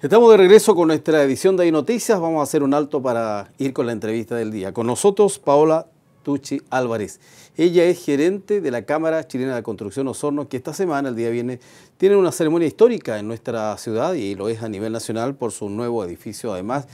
Estamos de regreso con nuestra edición de Noticias. Vamos a hacer un alto para ir con la entrevista del día. Con nosotros, Paola Tucci Álvarez. Ella es gerente de la Cámara Chilena de Construcción Osorno, que esta semana, el día viene tiene una ceremonia histórica en nuestra ciudad y lo es a nivel nacional por su nuevo edificio, además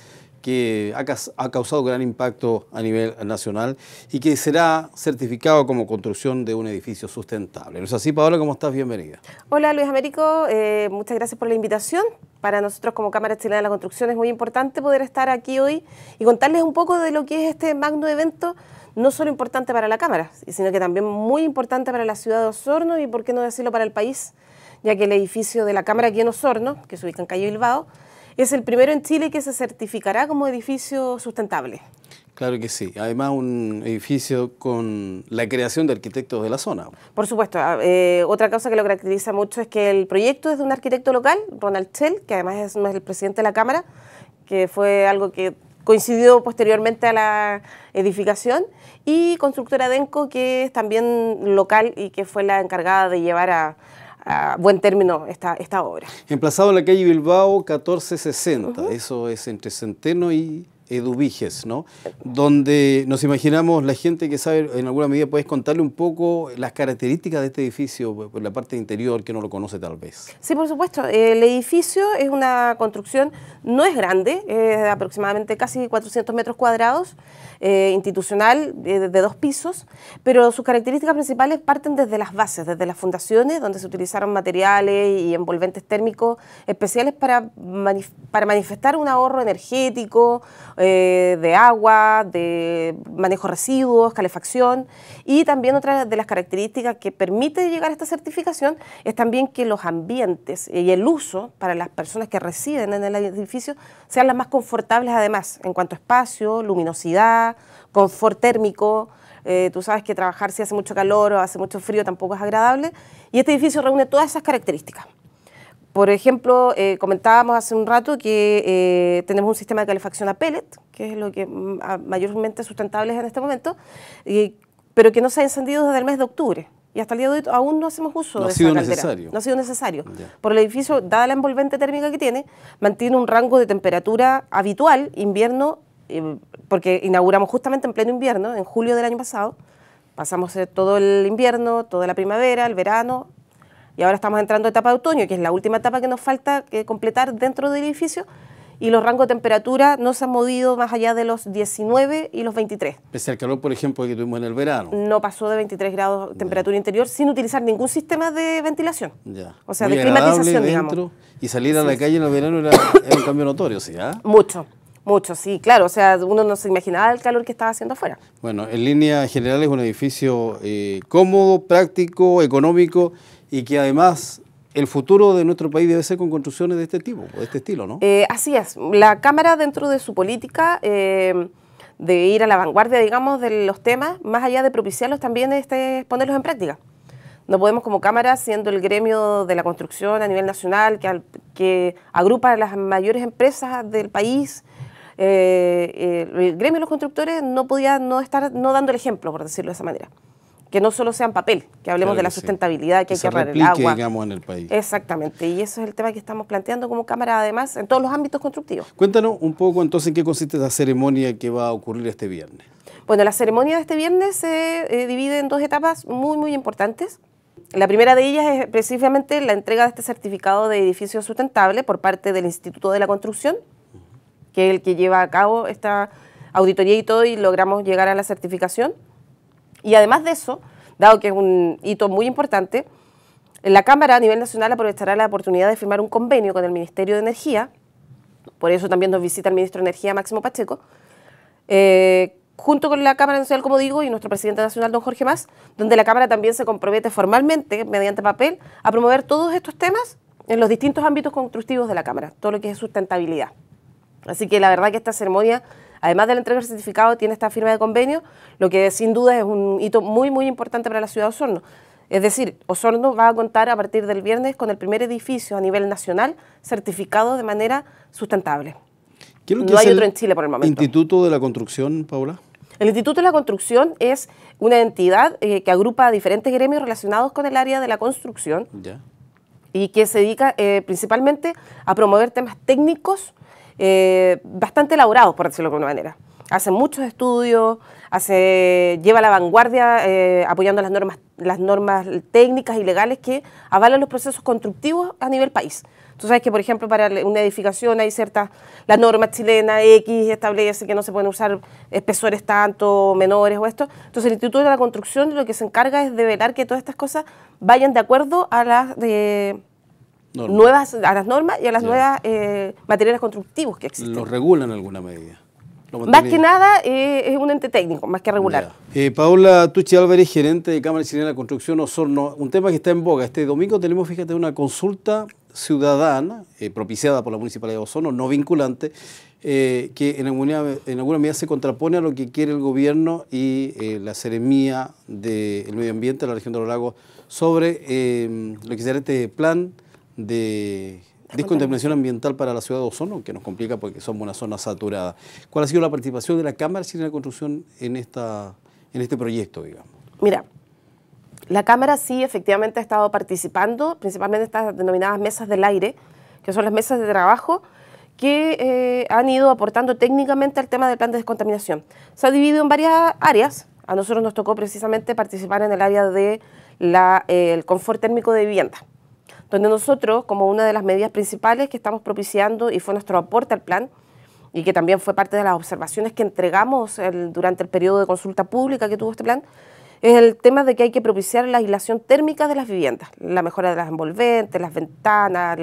que ha causado gran impacto a nivel nacional y que será certificado como construcción de un edificio sustentable. ¿No es así, Paola? ¿Cómo estás? Bienvenida. Hola, Luis Américo. Eh, muchas gracias por la invitación. Para nosotros como Cámara Chilena de la Construcción es muy importante poder estar aquí hoy y contarles un poco de lo que es este magno evento, no solo importante para la Cámara, sino que también muy importante para la ciudad de Osorno y, por qué no decirlo, para el país, ya que el edificio de la Cámara aquí en Osorno, que se ubica en Calle Bilbao, es el primero en Chile que se certificará como edificio sustentable. Claro que sí. Además, un edificio con la creación de arquitectos de la zona. Por supuesto. Ah, eh, otra cosa que lo caracteriza mucho es que el proyecto es de un arquitecto local, Ronald Schell, que además es el presidente de la Cámara, que fue algo que coincidió posteriormente a la edificación, y Constructora Denco, que es también local y que fue la encargada de llevar a, buen término esta, esta obra. Emplazado en la calle Bilbao 1460, eso es entre Centeno y Eduviges, ¿no? Donde nos imaginamos la gente que sabe, en alguna medida, puedes contarle un poco las características de este edificio, pues, por la parte interior que no lo conoce tal vez. Sí, por supuesto. El edificio es una construcción, no es grande, es aproximadamente casi 400 metros cuadrados, eh, institucional, eh, de dos pisos, pero sus características principales parten desde las bases, desde las fundaciones, donde se utilizaron materiales y envolventes térmicos especiales para, para manifestar un ahorro energético, eh, de agua, de manejo de residuos, calefacción. Y también otra de las características que permite llegar a esta certificación es también que los ambientes eh, y el uso para las personas que residen en el edificio sean las más confortables además en cuanto a espacio, luminosidad, confort térmico. Eh, tú sabes que trabajar si hace mucho calor o hace mucho frío tampoco es agradable. Y este edificio reúne todas esas características. Por ejemplo, eh, comentábamos hace un rato que eh, tenemos un sistema de calefacción a pellet, que es lo que mm, mayormente sustentable en este momento, pero que no se ha encendido desde el mes de octubre. Y hasta el día de hoy aún no hacemos uso no ha sido Necesario. No ha sido necesario. Por el edificio, dada la envolvente térmica que tiene, mantiene un rango de temperatura habitual, invierno, eh, porque inauguramos justamente en pleno invierno, en julio del año pasado. Pasamos todo el invierno, toda la primavera, el verano, y ahora estamos entrando a etapa de otoño, que es la última etapa que nos falta que eh, completar dentro del edificio. Y los rangos de temperatura no se han movido más allá de los 19 y los 23. Pese al calor, por ejemplo, que tuvimos en el verano. No pasó de 23 grados de temperatura interior sin utilizar ningún sistema de ventilación. Ya. O sea, de climatización, digamos. Y salir a la calle en el verano era, un cambio notorio, ¿sí? Ah? Mucho. Mucho, sí, claro. O sea, uno no se imaginaba el calor que estaba haciendo afuera. Bueno, en línea general es un edificio eh, cómodo, práctico, económico y que además el futuro de nuestro país debe ser con construcciones de este tipo, de este estilo, ¿no? Eh, así es. La Cámara, dentro de su política eh, de ir a la vanguardia, digamos, de los temas, más allá de propiciarlos, también es ponerlos en práctica. No podemos como Cámara, siendo el gremio de la construcción a nivel nacional, que, agrupa a las mayores empresas del país, eh, el gremio de los constructores no podía no estar no dando el ejemplo, por decirlo de esa manera que no solo sean papel, que hablemos de la sustentabilidad, que, hay que ahorrar el agua. digamos, en el país. Exactamente, y eso es el tema que estamos planteando como Cámara, además, en todos los ámbitos constructivos. Cuéntanos un poco entonces en qué consiste la ceremonia que va a ocurrir este viernes. Bueno, la ceremonia de este viernes se eh, divide en dos etapas muy, muy importantes. La primera de ellas es precisamente la entrega de este certificado de edificio sustentable por parte del Instituto de la Construcción, que es el que lleva a cabo esta auditoría y todo, y logramos llegar a la certificación. Y además de eso, dado que es un hito muy importante, la Cámara a nivel nacional aprovechará la oportunidad de firmar un convenio con el Ministerio de Energía, por eso también nos visita el ministro de Energía, Máximo Pacheco, eh, junto con la Cámara Nacional, como digo, y nuestro presidente nacional, don Jorge Más, donde la Cámara también se compromete formalmente, mediante papel, a promover todos estos temas en los distintos ámbitos constructivos de la Cámara, todo lo que es sustentabilidad. Así que la verdad que esta ceremonia además de la entrega del certificado, tiene esta firma de convenio, lo que sin duda es un hito muy, muy importante para la ciudad de Osorno. Es decir, Osorno va a contar a partir del viernes con el primer edificio a nivel nacional certificado de manera sustentable. ¿Qué no hay otro en Chile por el momento. Instituto de la Construcción, Paula. El Instituto de la Construcción es una entidad eh, que agrupa diferentes gremios relacionados con el área de la construcción y que se dedica eh, principalmente a promover temas técnicos eh, bastante elaborados, por decirlo de alguna manera. Hace muchos estudios, hace, lleva la vanguardia eh, apoyando las normas, las normas técnicas y legales que avalan los procesos constructivos a nivel país. Tú sabes que, por ejemplo, para una edificación hay ciertas, la norma chilena X establece que no se pueden usar espesores tanto, menores o esto. Entonces el Instituto de la Construcción lo que se encarga es de velar que todas estas cosas vayan de acuerdo a las... Eh, nuevas, a las normas y a las nuevas eh, materiales constructivos que existen. ¿Los regulan en alguna medida? Más que nada eh, es un ente técnico, más que regular. Eh, Paula Tucci Álvarez, gerente de Cámara Chilena de la Construcción Osorno, un tema que está en boga. Este domingo tenemos, fíjate, una consulta ciudadana propiciada por la Municipalidad de Osorno, no vinculante, que en alguna, en alguna, medida se contrapone a lo que quiere el gobierno y la seremía del medio ambiente de la región de los lagos sobre lo que será este plan de ah, descontaminación ambiental para la ciudad de Ozono, que nos complica porque somos una zona saturada. ¿Cuál ha sido la participación de la Cámara en la Construcción en, esta, en este proyecto, digamos? Mira, la Cámara sí efectivamente ha estado participando, principalmente estas denominadas mesas del aire, que son las mesas de trabajo que eh, han ido aportando técnicamente al tema del plan de descontaminación. Se ha dividido en varias áreas. A nosotros nos tocó precisamente participar en el área del de eh, el confort térmico de vivienda donde nosotros, como una de las medidas principales que estamos propiciando y fue nuestro aporte al plan, y que también fue parte de las observaciones que entregamos durante el periodo de consulta pública que tuvo este plan, es el tema de que hay que propiciar la aislación térmica de las viviendas, la mejora de las envolventes, las ventanas,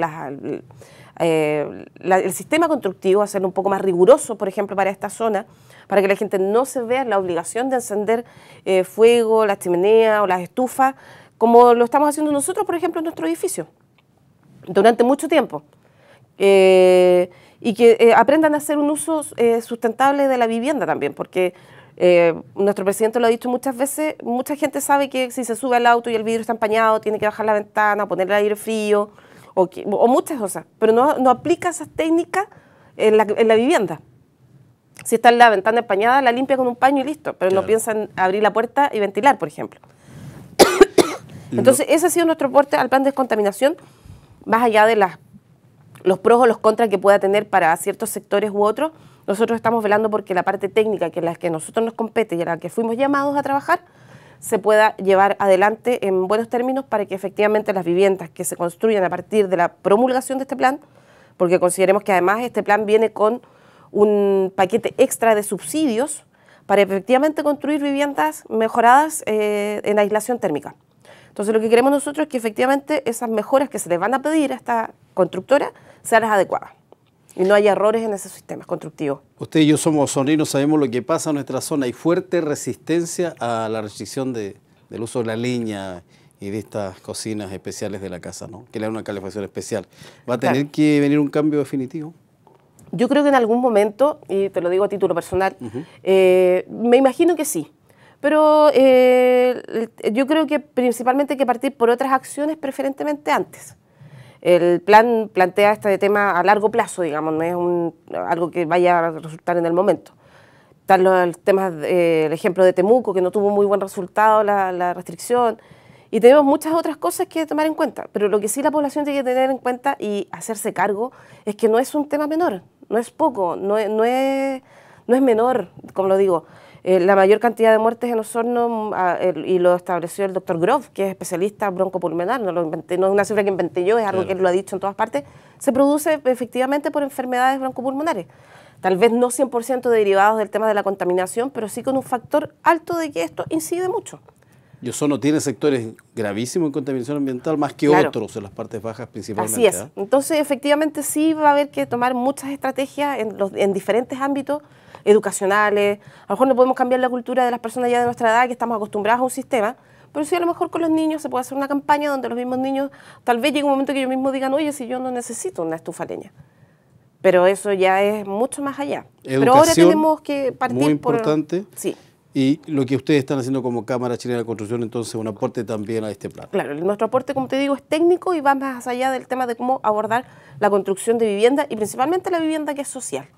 eh, el sistema constructivo, hacerlo un poco más riguroso, por ejemplo, para esta zona, para que la gente no se vea la obligación de encender eh, fuego, las chimeneas o las estufas como lo estamos haciendo nosotros, por ejemplo, en nuestro edificio, durante mucho tiempo. Eh, y que eh, aprendan a hacer un uso eh, sustentable de la vivienda también, porque nuestro presidente lo ha dicho muchas veces, mucha gente sabe que si se sube al auto y el vidrio está empañado, tiene que bajar la ventana, poner el aire frío, o, muchas cosas, pero no, aplica esas técnicas en la, vivienda. Si está la ventana empañada, la limpia con un paño y listo, pero no piensa abrir la puerta y ventilar, por ejemplo. Entonces, ese ha sido nuestro aporte al plan de descontaminación, más allá de las, los pros o los contras que pueda tener para ciertos sectores u otros. Nosotros estamos velando porque la parte técnica, que es la que nosotros nos compete y a la que fuimos llamados a trabajar, se pueda llevar adelante en buenos términos para que efectivamente las viviendas que se construyan a partir de la promulgación de este plan, porque consideremos que además este plan viene con un paquete extra de subsidios para efectivamente construir viviendas mejoradas eh, en aislación térmica. Entonces lo que queremos nosotros es que efectivamente esas mejoras que se les van a pedir a esta constructora sean las adecuadas y no haya errores en ese sistema constructivo. Usted y yo somos sonrinos, sabemos lo que pasa en nuestra zona. Hay fuerte resistencia a la restricción del uso de la leña y de estas cocinas especiales de la casa, ¿no? que le dan una calefacción especial. ¿Va a tener que venir un cambio definitivo? Yo creo que en algún momento, y te lo digo a título personal, eh, me imagino que sí pero eh, yo creo que principalmente hay que partir por otras acciones preferentemente antes. El plan plantea este tema a largo plazo, digamos, no es algo que vaya a resultar en el momento. Están los temas, eh, el ejemplo de Temuco, que no tuvo muy buen resultado la, restricción, y tenemos muchas otras cosas que tomar en cuenta, pero lo que sí la población tiene que tener en cuenta y hacerse cargo es que no es un tema menor, no es poco, no es menor, como lo digo. Eh, la mayor cantidad de muertes en Osorno, hornos, mm, y lo estableció el doctor Groff, que es especialista broncopulmonar, no, lo inventé, no es una cifra que inventé yo, es algo que él lo ha dicho en todas partes, se produce efectivamente por enfermedades broncopulmonares. Tal vez no 100% derivados del tema de la contaminación, pero sí con un factor alto de que esto incide mucho. Y solo tiene sectores gravísimos en contaminación ambiental, más que otros en las partes bajas principalmente. Así es. ¿ah? Entonces, efectivamente, sí va a haber que tomar muchas estrategias en, diferentes ámbitos educacionales. A lo mejor no podemos cambiar la cultura de las personas ya de nuestra edad, que estamos acostumbrados a un sistema, pero sí a lo mejor con los niños se puede hacer una campaña donde los mismos niños, tal vez llegue un momento que ellos mismos digan, oye, si yo no necesito una estufa leña. Pero eso ya es mucho más allá. Educación, pero ahora tenemos que partir muy importante. sí. Y lo que ustedes están haciendo como Cámara Chilena de Construcción, entonces, un aporte también a este plan. Claro, nuestro aporte, como te digo, es técnico y va más allá del tema de cómo abordar la construcción de vivienda y principalmente la vivienda que es social.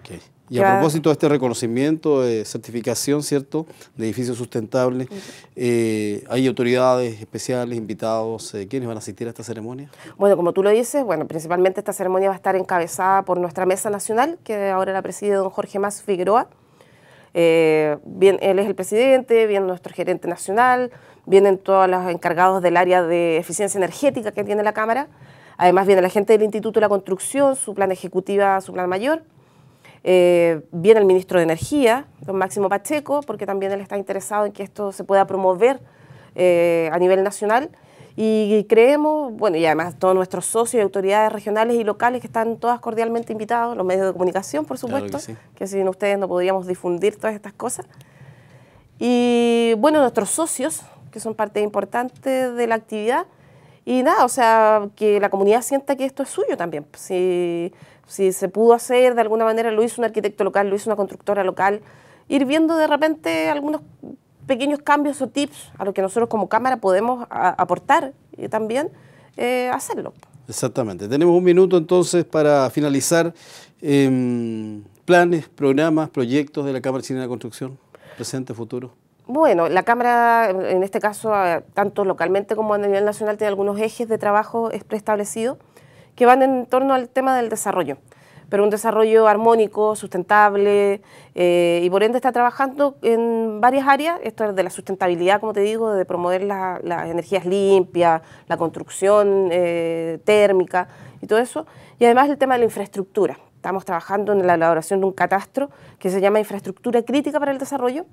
Okay. Y a propósito de este reconocimiento, de eh, certificación, ¿cierto?, de edificios sustentables, eh, ¿hay autoridades especiales, invitados? Eh, ¿Quiénes van a asistir a esta ceremonia? Bueno, como tú lo dices, bueno, principalmente esta ceremonia va a estar encabezada por nuestra mesa nacional, que ahora la preside don Jorge Más Figueroa, eh, bien, él es el presidente, viene nuestro gerente nacional, vienen todos los encargados del área de eficiencia energética que tiene la Cámara, además viene la gente del Instituto de la Construcción, su plan ejecutiva, su plan mayor, eh, viene el ministro de Energía, don Máximo Pacheco, porque también él está interesado en que esto se pueda promover eh, a nivel nacional y creemos, bueno, y además todos nuestros socios y autoridades regionales y locales que están todas cordialmente invitados, los medios de comunicación, por supuesto, que, sin ustedes no podríamos difundir todas estas cosas. Y bueno, nuestros socios, que son parte importante de la actividad, y nada, o sea, que la comunidad sienta que esto es suyo también. Si, si se pudo hacer de alguna manera, lo hizo un arquitecto local, lo hizo una constructora local, ir viendo de repente algunos pequeños cambios o tips a lo que nosotros como Cámara podemos aportar y también eh, hacerlo. Exactamente. Tenemos un minuto entonces para finalizar. Em, ¿Planes, programas, proyectos de la Cámara Cine de Construcción? ¿Presente, futuro? Bueno, la Cámara, en este caso, tanto localmente como a nivel nacional, tiene algunos ejes de trabajo preestablecido que van en torno al tema del desarrollo pero un desarrollo armónico, sustentable, eh, y por ende está trabajando en varias áreas, esto es de la sustentabilidad, como te digo, de promover las energías limpias, la construcción eh, térmica y todo eso, y además el tema de la infraestructura. Estamos trabajando en la elaboración de un catastro que se llama Infraestructura Crítica para el Desarrollo,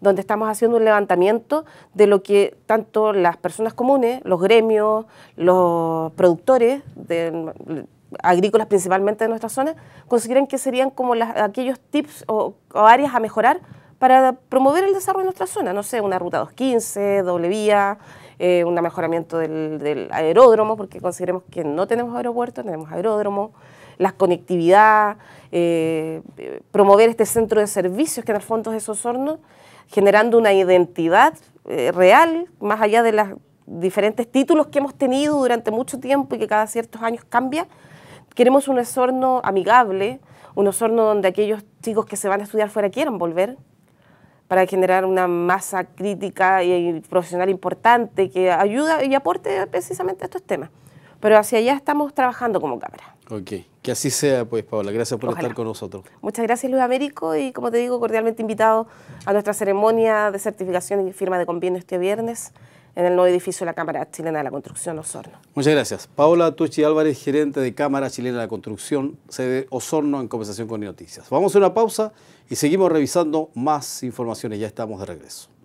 donde estamos haciendo un levantamiento de lo que tanto las personas comunes, los gremios, los productores, de, agrícolas principalmente de nuestra zona, consideran que serían como aquellos tips o, áreas a mejorar para promover el desarrollo de nuestra zona, no sé, una ruta 215, doble vía, eh, un mejoramiento del, aeródromo, porque consideremos que no tenemos aeropuerto, tenemos aeródromo, la conectividad, eh, promover este centro de servicios que en el fondo es hornos, generando una identidad eh, real, más allá de las diferentes títulos que hemos tenido durante mucho tiempo y que cada ciertos años cambia, queremos un esorno amigable, un Osorno donde aquellos chicos que se van a estudiar fuera quieran volver, para generar una masa crítica y profesional importante que ayuda y aporte precisamente a estos temas. Pero hacia allá estamos trabajando como cámara. Ok, que así sea pues Paola, gracias por estar con nosotros. Muchas gracias Luis Américo y como te digo, cordialmente invitado a nuestra ceremonia de certificación y firma de convenio este viernes en el nuevo edificio de la Cámara Chilena de la Construcción Osorno. Muchas gracias. Paola Tucci Álvarez, gerente de Cámara Chilena de la Construcción, sede Osorno, en conversación con Noticias. Vamos a una pausa y seguimos revisando más informaciones. Ya estamos de regreso.